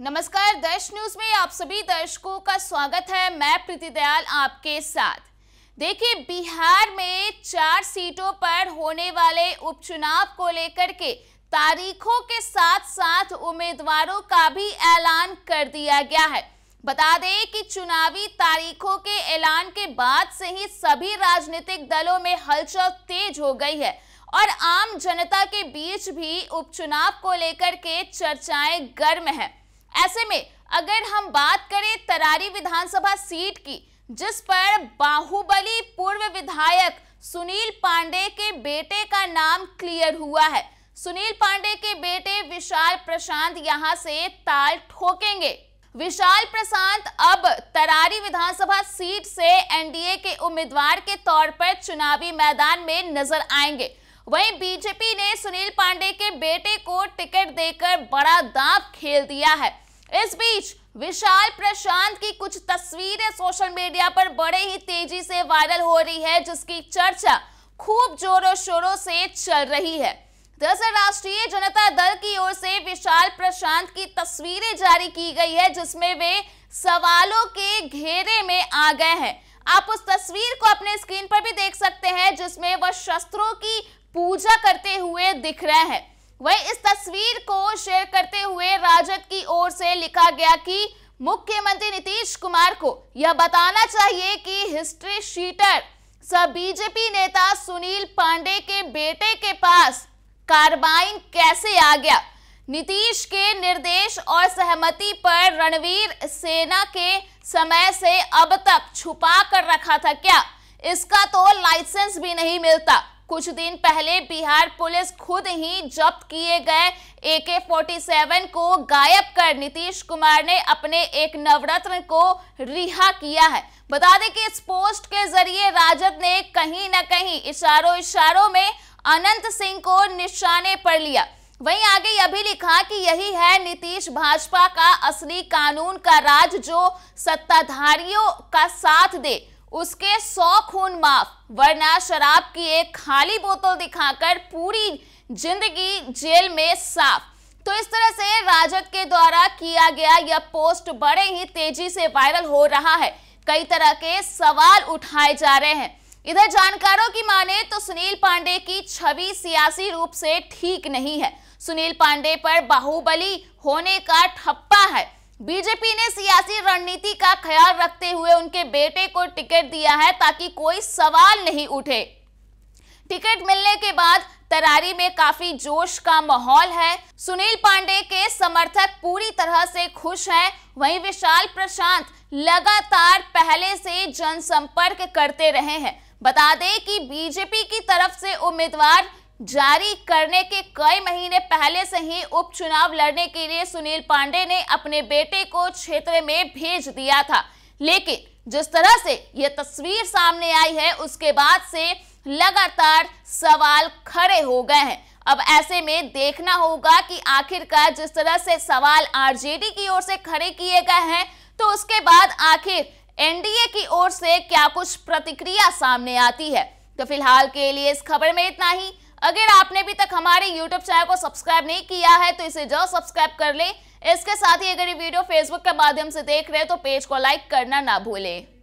नमस्कार दर्श न्यूज में आप सभी दर्शकों का स्वागत है मैं प्रीति दयाल आपके साथ देखिए बिहार में चार सीटों पर होने वाले उपचुनाव को लेकर के तारीखों के साथ साथ उम्मीदवारों का भी ऐलान कर दिया गया है बता दें कि चुनावी तारीखों के ऐलान के बाद से ही सभी राजनीतिक दलों में हलचल तेज हो गई है और आम जनता के बीच भी उपचुनाव को लेकर के चर्चाएं गर्म है ऐसे में अगर हम बात करें तरारी विधानसभा सीट की जिस पर बाहुबली पूर्व विधायक सुनील पांडे के बेटे का नाम क्लियर हुआ है सुनील पांडे के बेटे विशाल प्रशांत यहां से ताल ठोकेंगे विशाल प्रशांत अब तरारी विधानसभा सीट से एनडीए के उम्मीदवार के तौर पर चुनावी मैदान में नजर आएंगे वहीं बीजेपी ने सुनील पांडे के बेटे को टिकट देकर बड़ा दांव खेल दिया है इस बीच विशाल प्रशांत की कुछ तस्वीरें सोशल मीडिया पर बड़े ही तेजी से वायरल हो रही है जिसकी चर्चा खूब जोरों शोरों से चल रही है दरअसल राष्ट्रीय जनता दल की ओर से विशाल प्रशांत की तस्वीरें जारी की गई है जिसमें वे सवालों के घेरे में आ गए हैं आप उस तस्वीर को अपने स्क्रीन पर भी देख सकते हैं जिसमें वह शस्त्रों की पूजा करते हुए दिख रहे हैं वही इस तस्वीर को शेयर करते हुए राजद की ओर से लिखा गया कि मुख्यमंत्री नीतीश कुमार को यह बताना चाहिए कि हिस्ट्री शीटर सब बीजेपी नेता सुनील पांडे के बेटे के पास कार्बाइन कैसे आ गया नीतीश के निर्देश और सहमति पर रणवीर सेना के समय से अब तक छुपा कर रखा था क्या इसका तो लाइसेंस भी नहीं मिलता कुछ दिन पहले बिहार पुलिस खुद ही जब्त किए गए ए के को गायब कर नीतीश कुमार ने अपने एक नवरत्न को रिहा किया है बता दें कि इस पोस्ट के जरिए राजद ने कहीं ना कहीं इशारों इशारों में अनंत सिंह को निशाने पर लिया वहीं आगे यह भी लिखा कि यही है नीतीश भाजपा का असली कानून का राज जो सत्ताधारियों का साथ दे उसके सौ खून माफ वरना शराब की एक खाली बोतल दिखाकर पूरी जिंदगी जेल में साफ तो इस तरह से राजद के द्वारा किया गया यह पोस्ट बड़े ही तेजी से वायरल हो रहा है कई तरह के सवाल उठाए जा रहे हैं इधर जानकारों की माने तो सुनील पांडे की छवि सियासी रूप से ठीक नहीं है सुनील पांडे पर बाहुबली होने का ठप्पा है बीजेपी ने सियासी रणनीति का ख्याल रखते हुए उनके बेटे को टिकट दिया है ताकि कोई सवाल नहीं उठे टिकट मिलने के बाद तरारी में काफी जोश का माहौल है सुनील पांडे के समर्थक पूरी तरह से खुश हैं वहीं विशाल प्रशांत लगातार पहले से जनसंपर्क करते रहे हैं बता दें कि बीजेपी की तरफ से उम्मीदवार जारी करने के कई महीने पहले से ही उपचुनाव लड़ने के लिए सुनील पांडे ने अपने बेटे को क्षेत्र में भेज दिया था लेकिन जिस तरह से यह तस्वीर सामने आई है उसके बाद से लगातार सवाल खड़े हो गए हैं अब ऐसे में देखना होगा कि आखिरकार जिस तरह से सवाल आरजेडी की ओर से खड़े किए गए हैं तो उसके बाद आखिर एनडीए की ओर से क्या कुछ प्रतिक्रिया सामने आती है तो फिलहाल के लिए इस खबर में इतना ही अगर आपने अभी तक हमारे यूट्यूब चैनल को सब्सक्राइब नहीं किया है तो इसे जरूर सब्सक्राइब कर ले इसके साथ ही अगर ये वीडियो फेसबुक के माध्यम से देख रहे हैं तो पेज को लाइक करना ना भूलें